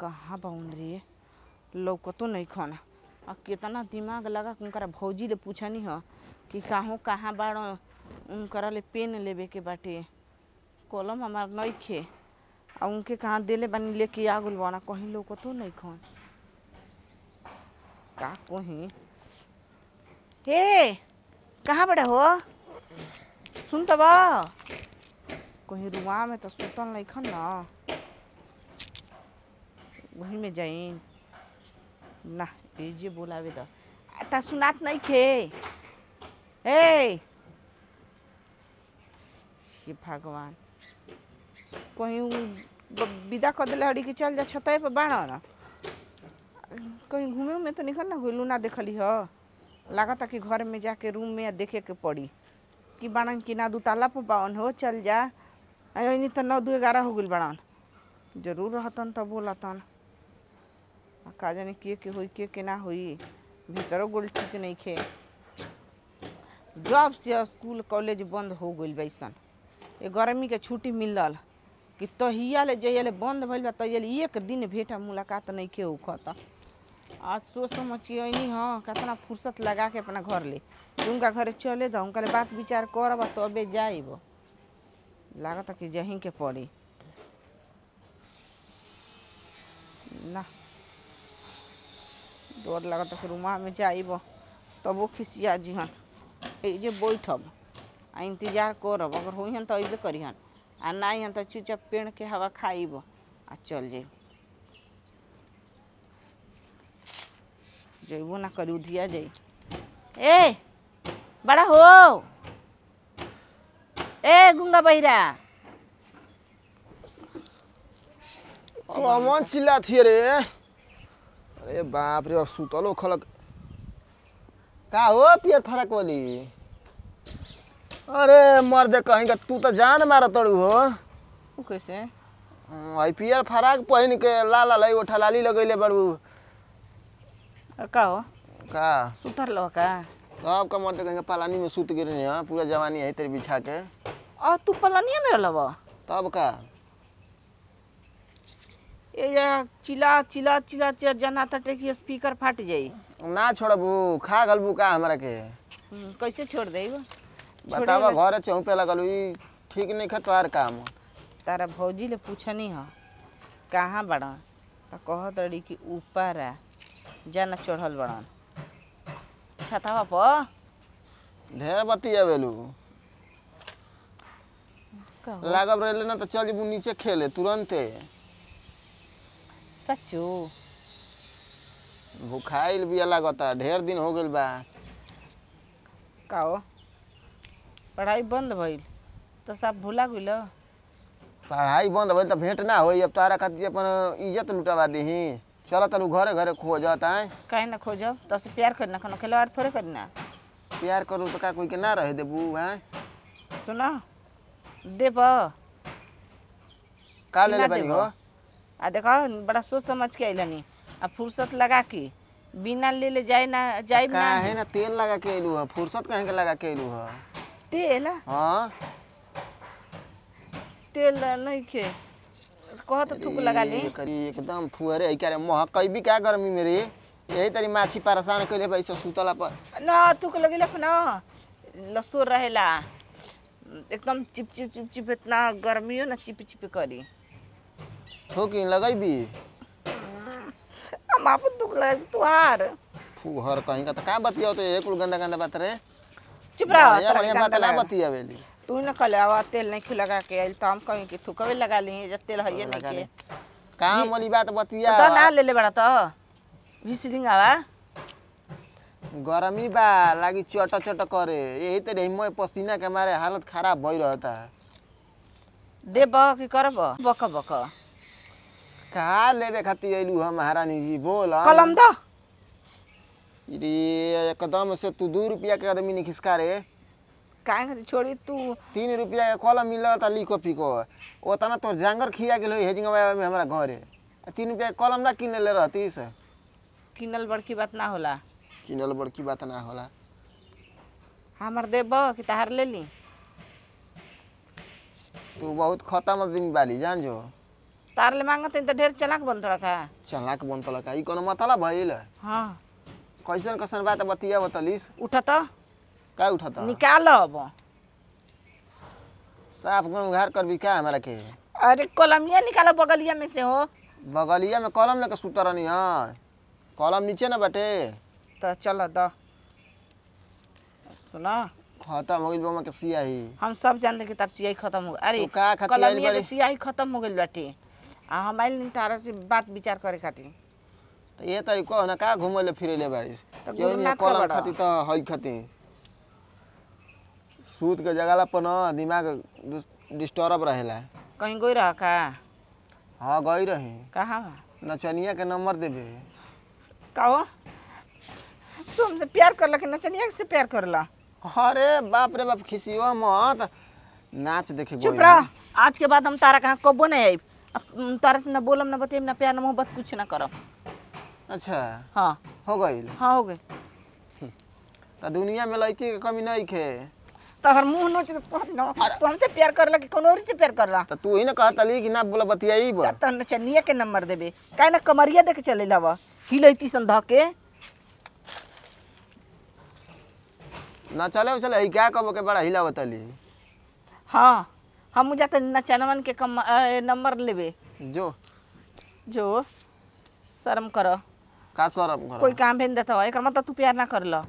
कहाँ बाउंड्री है लौकतो नहीं खाना और कितना दिमाग लगा उनकरा भौजी ले पूछनी हो कि कहाँ कहाँ बाड़ उनकरा ले पेन लेवे के बाटे कलम हमार नहीं खे और उनके कहाँ दिले बनी लेके आ गुल बना कहीं लौकतो नहीं खान का कहीं हे कहाँ बड़े हो सुन तब तो कहीं रुआ में तो सुतल नहीं खन ना वहीं में जाइन ना एजे बोलावे तो ता सुनात नहीं खे ए ये भगवान कहीं विदा कर दिले हड़ी कि चल जा छत पर बाण कहीं घूमे में तो निकल ना हुई ना देखली ह लागता कि घर में जाके रूम में देखे के पड़ी कि बाणन कि ना दुताला पर बावन हो चल जा तो नौ दू ग्यारह हो गई बाणन जरूर रहतन तब बोलतन का जाने के के हुई किए के ना हुई भीतरों गोल ठीक नहीं खे जब से स्कूल कॉलेज बंद हो गई वैसन ये गर्मी के छुट्टी मिलल कि तहिया तो ले बंद भइल बा तहिया तो एक दिन भेट मुलाकात नहीं खे उखत आज सोच समझिए नहीं हाँ कतना फुर्सत लगा के अपना घर ले उनका घर चले जाओ उनका बात विचार करब तबे तो जाब लागत कि जहीं के पड़ी ना तोर लगता कि रूमा में जाइब तबो खिसिया जीहन ये बैठब आ इंतजार करब अगर होहन तो अबे करीहन आ ना हन तो चुपचाप पेड़ के हवा खाइब आ चल जेब जेबो ना करू दिया जाई ए बड़ा हो ए गुंगा बहिरा कौन चिल्ला थी रे अरे बाप रे और सुतलो खलक का हो पियर फरक वाली अरे मर दे कहीं का तू तो जान मार तड़ू हो उ कैसे आई हम्म, पियर फराक पहन के ला ला लई उठा लाली लगैले बड़ू का हो का सुतर लो का तो का मर दे कहीं का पलानी में सूत गिरने पूरा जवानी है तेरे बिछा के आ तू पलानी में रहलवा तब का चिला चिला चिला चिला जाना था कि स्पीकर फट जाए ना छोड़बू खा गलबू का हमरा के हम्म, कैसे छोड़ दे बतावा घर चौ पे लगल ई ठीक नहीं खत तुहार काम तारा भौजी ले पूछनी हा कहां बड़ा तो कहत रही कि ऊपर है जाना चढ़ल बड़ा छतावा पर ढेर बतिया बेलू लागब रहले ना तो चल जबू नीचे खेले तुरंते सचो भूखाइल भी अलग लगता ढेर दिन हो गए बा का हो पढ़ाई बंद भइल तो सब भूला गइल पढ़ाई बंद भइल तो भेंट ना होई अब तारा खाती अपन इज्जत लुटावा देही चल तनु घरे घरे खोजत आए काहे ना खोजब तो से प्यार करना कनो खिलवाड़ थोड़े करना प्यार करू तो का कोई के ना रह देबू हैं सुना देबा काले ले ले बनी हो आ देख बड़ा सोच समझ के अइलनी आ फुर्सत लगा के बिना ले ले जाए ना जाए ना है ना तेल लगा के अलू है फुर्सत कहे के लगा के अलू है तेल हाँ तेल नहीं के कह तो थूक लगा करी एकदम फुहरे आई करे मोह भी क्या गर्मी में यही तरी माछी परेशान कइले भाई सुतला पर ना थूक लगिले ना लसुर रहेला एकदम चिप चिप चिप चिप इतना गर्मी हो ना चिप चिप करी ठोकी लगैबी हमार पर दुख लगे तुहार तो फुहर कहीं का त का बतियाओ तो एक गंदा गंदा बात रे चुप रह यार बढ़िया बात ना बतिया बतियावेली तू न आवा तेल नहीं लगा के आइल तो हम कहीं कि थुकवे लगा ली जब तेल हरिया नहीं के काम वाली बात बतिया तो ना ले ले बड़ा तो विसलिंग आवा गरमी बा लागी चट चट करे यही तो रही पसीना के मारे हालत खराब भई रहता है दे बक करब बक बक का लेवे खातिर अयलू हम महारानी जी बोला कलम दो रे एकदम से तू दो रुपया के आदमी ने खिसका रे काहे खातिर छोड़ी तू तीन रुपया के कलम मिलत ली कॉपी को ओतना तोर जांगर खिया गेल हेजिंग जिंगवा में हमरा घरे तीन रुपया के कलम ना किने ले रहतीस किनल बड़की बात ना होला किनल बड़की बात ना होला हमार देब कि तहार ले ली तू बहुत खत्म आदमी बाली जान जो तार ले तें तो ढेर चलाक बंद तोड़ा का चलाक बंद तोड़ा का ई कोनो मतला भइल हां कैसन कैसन बात बतिया बतलिस उठत का उठत अब साफ गुण घर कर भी का हमरा के अरे कलमिया निकालो बगलिया में से हो बगलिया में कलम लेके सुतरनी हां कलम नीचे ना बटे तो चल द सुना खत्म हो गइल बा के सियाही हम सब जान ले कि तार सियाही खत्म हो अरे तो का खतियाई बड़ी सियाही खत्म हो गइल बाटे हम आइल तारा से बात विचार करे खातिर तो ये तरी कहो ना का घुमले फिरले बाड़ी तो ये नहीं कलम खातिर तो हई खाती सूत के जगाला पर ना दिमाग डिस्टर्ब रहेला कहीं गई रह का हाँ गई रही कहाँ नचनिया के नंबर देबे कहो से प्यार करला कि नचनिया से प्यार कर करला अरे बाप रे बाप खिसियो मत नाच देखे चुप रह आज के बाद हम तारा कहां कबो नहीं आई तारा से ना बोलम ना बतेम ना प्यार ना मोहब्बत कुछ ना करम अच्छा हां हो गई हां हो गई हम्म। त दुनिया में लड़की के कमी नहीं खे तहर मुंह नोच तो के पहुंच ना तो हमसे प्यार करला के कोनो और से प्यार करला त तू ही ना कहत ली कि ना बोला बतियाई ब त चनिया के नंबर देबे काहे ना कमरिया देख चले लावा लेती सन धके ना चले चले ई क्या कबो के बड़ा हिलावत ली हां हम जा नचनवन के कम नंबर लेबे जो जो शर्म करो का शर्म करो कोई काम भेन देता एकर मतलब तू प्यार ना करलो लो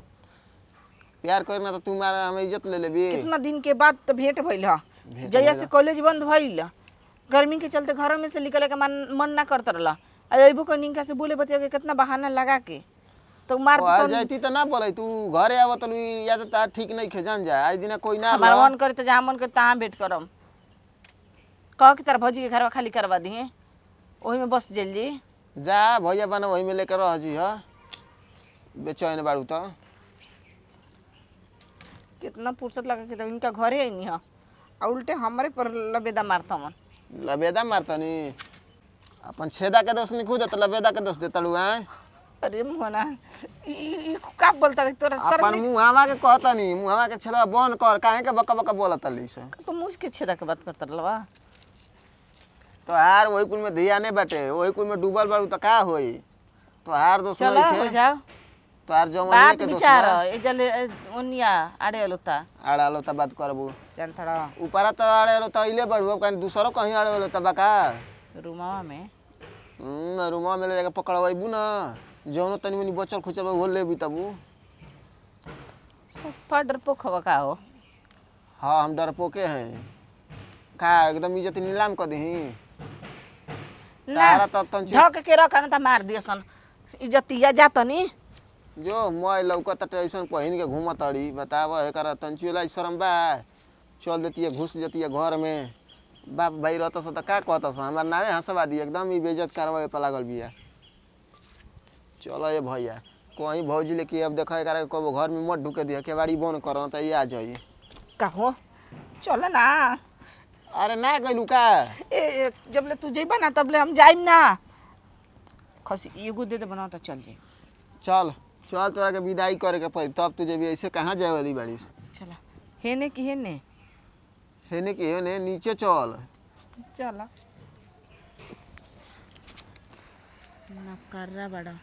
प्यार करना तो तू मारे हम इज्जत ले लेबे कितना दिन के बाद तो भेंट भइल ह जैया से कॉलेज बंद भइल गर्मी के चलते घर में से निकले के मन मन ना करत रहल अइबो अबो कनिका से बोले बतिया के कितना बहाना लगा के तो मार तो जाती तो ना बोले तू घरे आवत या तो ठीक नहीं खे जान जा आज दिन कोई ना मन करे तो जा मन करे ता भेंट करम कह के तार भौजी के घरवा खाली करवा दी वही में बस जल जी जा भैया बना वही में लेकर रह जी हाँ बेचैन बाड़ू तो कितना फुर्सत लगा कि तो इनका घर ही आई नहीं और हाँ। उल्टे हमारे पर लबेदा मारता मन लबेदा मारता नहीं अपन छेदा के दोस्त नहीं खुद तो लबेदा के दोस्त देता हाँ। लुआ अरे मोना का बोलता है तोरा सर अपन मुहावा के कहता नहीं मुहावा के छेदा बंद कर काहे के बक बक बोलत ली से तो मुझ के छेदा के बात करत लवा तो तोहार वही कुल में दिया नहीं बटे वही कुल में डूबल बारू तो का होई तोहार दोस्त चलो हो जाओ तो तोहार जो मन के दोस्त विचार ये जले ओनिया आड़े लोता आड़े लोता बात कर बु थड़ा ऊपर तो आड़े लोता इले बढ़ो कहीं दूसरों कहीं आड़े लोता बका रूमावा में हम हम्म, रूमावा में ले जाके बु ना जो नो तनी मनी बचल खुचल हो लेबी तबू सब पाउडर पोखवा का हो हाँ हम डरपोके हैं का एकदम इज्जत नीलाम कर दही तो जो मोय के घूमतड़ी बताव एकरा तंचुला शर्म बा चल देती घुस जती घर में बाप भाई रहता सो का कहत सो हमरा नामे हंसवा एकदम ई बेइज्जत करवाए लागल बिया चलो ये भैया कहीं भौजी लेके अब देखा एकरा कबो घर में मत ढुके दिया केवाड़ी बंद करो आ जाई का चल ना अरे ना गइलू का ए, ए जब ले तू जइबा ना तब ले हम जाइम ना खस एगो दे दे बना त तो चल जे चल चल तोरा के विदाई करे के पड़ी तब तू जेबी ऐसे कहां जाय वाली बाड़ी से चला हेने की हेने हेने की हेने नीचे चल चल ना बड़ा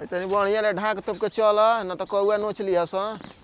आई तनी बणिया ले ढाक तब के चल ना त तो कौवा नोच लिया स हाँ।